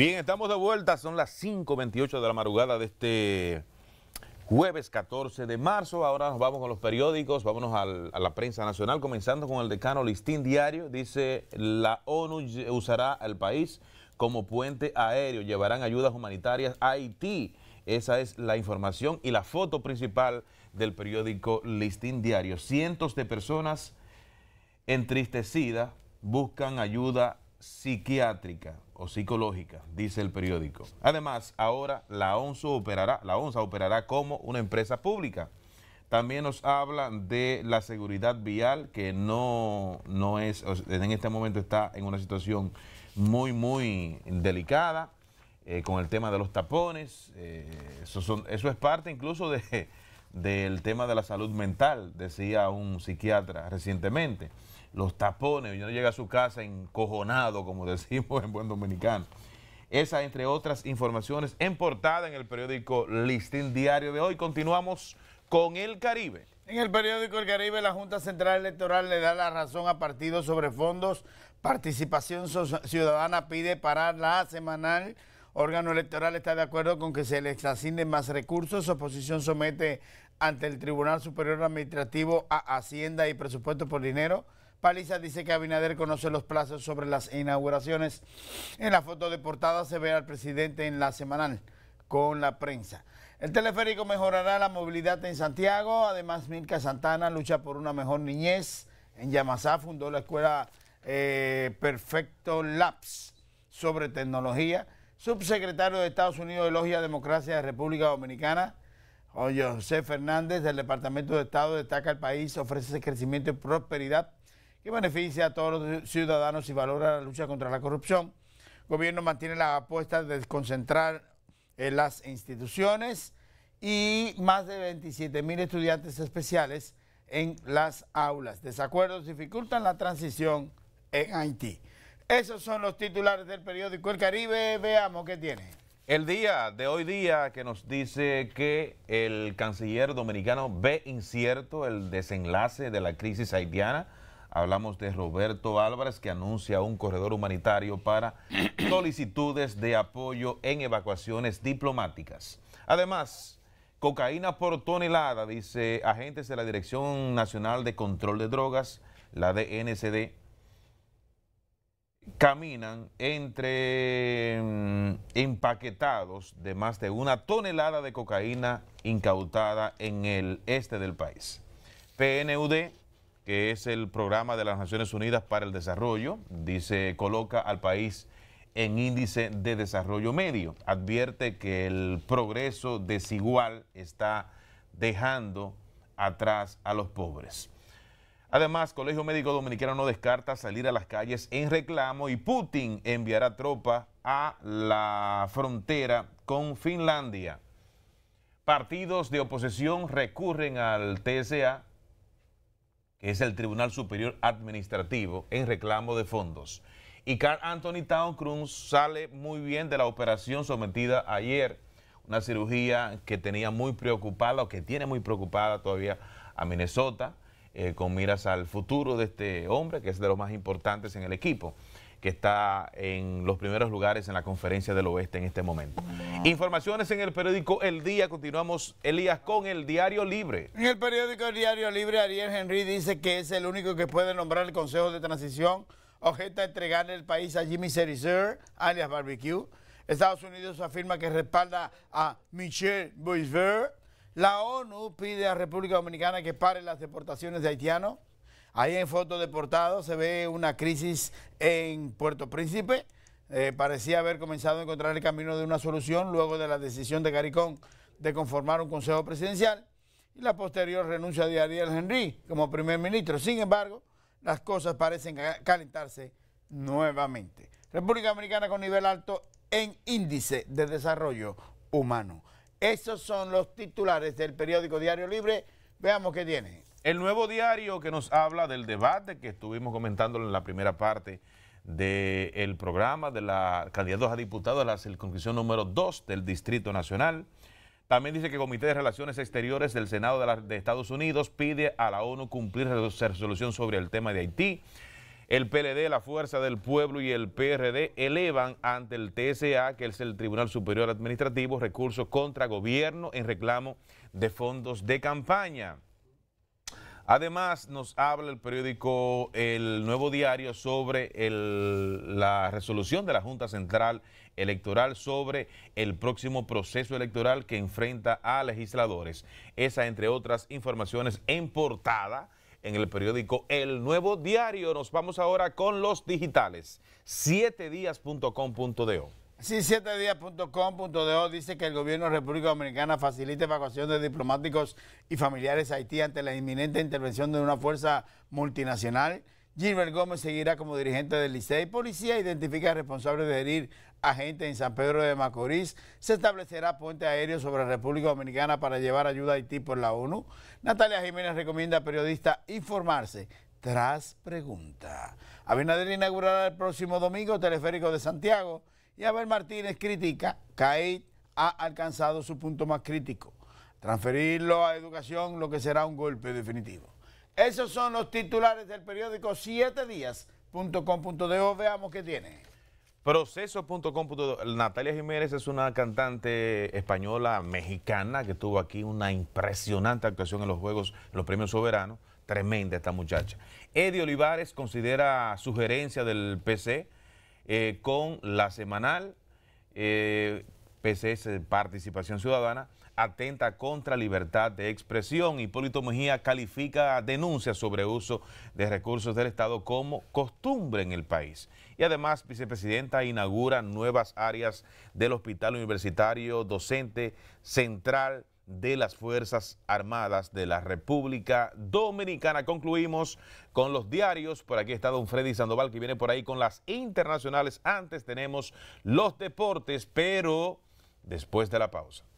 Bien, estamos de vuelta, son las 5.28 de la madrugada de este jueves 14 de marzo. Ahora nos vamos a los periódicos, vámonos a la prensa nacional, comenzando con el decano Listín Diario. Dice, la ONU usará al país como puente aéreo, llevarán ayudas humanitarias a Haití. Esa es la información y la foto principal del periódico Listín Diario. Cientos de personas entristecidas buscan ayuda psiquiátrica o psicológica, dice el periódico. Además, ahora la ONSA operará, la operará como una empresa pública. También nos habla de la seguridad vial, que no, no es, en este momento está en una situación muy, muy delicada, eh, con el tema de los tapones. Eh, eso es parte incluso de, del tema de la salud mental, decía un psiquiatra recientemente. Los tapones, uno llega a su casa encojonado, como decimos en buen dominicano. Esa, entre otras informaciones, en portada en el periódico Listín Diario de hoy. Continuamos con el Caribe. En el periódico El Caribe, la Junta Central Electoral le da la razón a partidos sobre fondos. Participación Ciudadana pide parar la semanal órgano electoral está de acuerdo con que se les asignen más recursos. Oposición somete ante el Tribunal Superior Administrativo a Hacienda y Presupuesto por Dinero. Paliza dice que Abinader conoce los plazos sobre las inauguraciones. En la foto de portada se ve al presidente en la semanal con la prensa. El teleférico mejorará la movilidad en Santiago. Además, Milka Santana lucha por una mejor niñez. En Yamasá fundó la escuela eh, Perfecto Labs sobre tecnología subsecretario de Estados Unidos de Logia Democracia de República Dominicana, José Fernández, del Departamento de Estado, destaca el país, ofrece crecimiento y prosperidad que beneficia a todos los ciudadanos y valora la lucha contra la corrupción. El gobierno mantiene la apuesta de desconcentrar eh, las instituciones y más de 27 mil estudiantes especiales en las aulas. Desacuerdos dificultan la transición en Haití. Esos son los titulares del periódico El Caribe. Veamos qué tiene. El día de hoy día que nos dice que el canciller dominicano ve incierto el desenlace de la crisis haitiana. Hablamos de Roberto Álvarez que anuncia un corredor humanitario para solicitudes de apoyo en evacuaciones diplomáticas. Además, cocaína por tonelada, dice agentes de la Dirección Nacional de Control de Drogas, la DNCD, caminan entre mm, empaquetados de más de una tonelada de cocaína incautada en el este del país. PNUD, que es el programa de las Naciones Unidas para el Desarrollo, dice, coloca al país en índice de desarrollo medio. Advierte que el progreso desigual está dejando atrás a los pobres. Además, Colegio Médico Dominicano no descarta salir a las calles en reclamo y Putin enviará tropas a la frontera con Finlandia. Partidos de oposición recurren al TSA, que es el Tribunal Superior Administrativo, en reclamo de fondos. Y Carl Anthony Town Cruz sale muy bien de la operación sometida ayer, una cirugía que tenía muy preocupada o que tiene muy preocupada todavía a Minnesota eh, con miras al futuro de este hombre, que es de los más importantes en el equipo que está en los primeros lugares en la conferencia del oeste en este momento. Ah. Informaciones en el periódico El Día. Continuamos, Elías, con el Diario Libre. En el periódico El Diario Libre, Ariel Henry dice que es el único que puede nombrar el Consejo de Transición, objeta entregarle el país a Jimmy Cerizer, alias Barbecue. Estados Unidos afirma que respalda a Michel Boisvert la ONU pide a República Dominicana que pare las deportaciones de haitianos. Ahí en foto deportado se ve una crisis en Puerto Príncipe. Eh, parecía haber comenzado a encontrar el camino de una solución luego de la decisión de Garicón de conformar un consejo presidencial y la posterior renuncia de Ariel Henry como primer ministro. Sin embargo, las cosas parecen calentarse nuevamente. República Dominicana con nivel alto en índice de desarrollo humano. Esos son los titulares del periódico Diario Libre. Veamos qué tiene. El nuevo diario que nos habla del debate que estuvimos comentando en la primera parte del programa de la candidatos a diputados de la circunscripción número 2 del Distrito Nacional. También dice que el Comité de Relaciones Exteriores del Senado de, de Estados Unidos pide a la ONU cumplir su resolución sobre el tema de Haití. El PLD, la Fuerza del Pueblo y el PRD elevan ante el TSA, que es el Tribunal Superior Administrativo, recursos contra gobierno en reclamo de fondos de campaña. Además, nos habla el periódico El Nuevo Diario sobre la resolución de la Junta Central Electoral sobre el próximo proceso electoral que enfrenta a legisladores. Esa, entre otras informaciones, en portada en el periódico El Nuevo Diario. Nos vamos ahora con los digitales. 7días.com.do. Sí, 7 dice que el gobierno de República Dominicana facilita evacuación de diplomáticos y familiares a Haití ante la inminente intervención de una fuerza multinacional. Gilbert Gómez seguirá como dirigente del Licey. Policía identifica responsables de herir a gente en San Pedro de Macorís. Se establecerá puente aéreo sobre República Dominicana para llevar ayuda a Haití por la ONU. Natalia Jiménez recomienda a periodistas informarse tras pregunta. Abinader inaugurará el próximo domingo Teleférico de Santiago y Abel Martínez critica, CAI ha alcanzado su punto más crítico. Transferirlo a educación lo que será un golpe definitivo. Esos son los titulares del periódico 7 días.com.de. Veamos qué tiene. Proceso.com.de. Natalia Jiménez es una cantante española mexicana que tuvo aquí una impresionante actuación en los Juegos, en los Premios Soberanos. Tremenda esta muchacha. Eddie Olivares considera sugerencia del PC eh, con la semanal eh, PCS eh, Participación Ciudadana atenta contra libertad de expresión. Hipólito Mejía califica denuncias sobre uso de recursos del Estado como costumbre en el país. Y además, vicepresidenta inaugura nuevas áreas del Hospital Universitario Docente Central de las Fuerzas Armadas de la República Dominicana. Concluimos con los diarios. Por aquí está don Freddy Sandoval que viene por ahí con las internacionales. Antes tenemos los deportes, pero después de la pausa.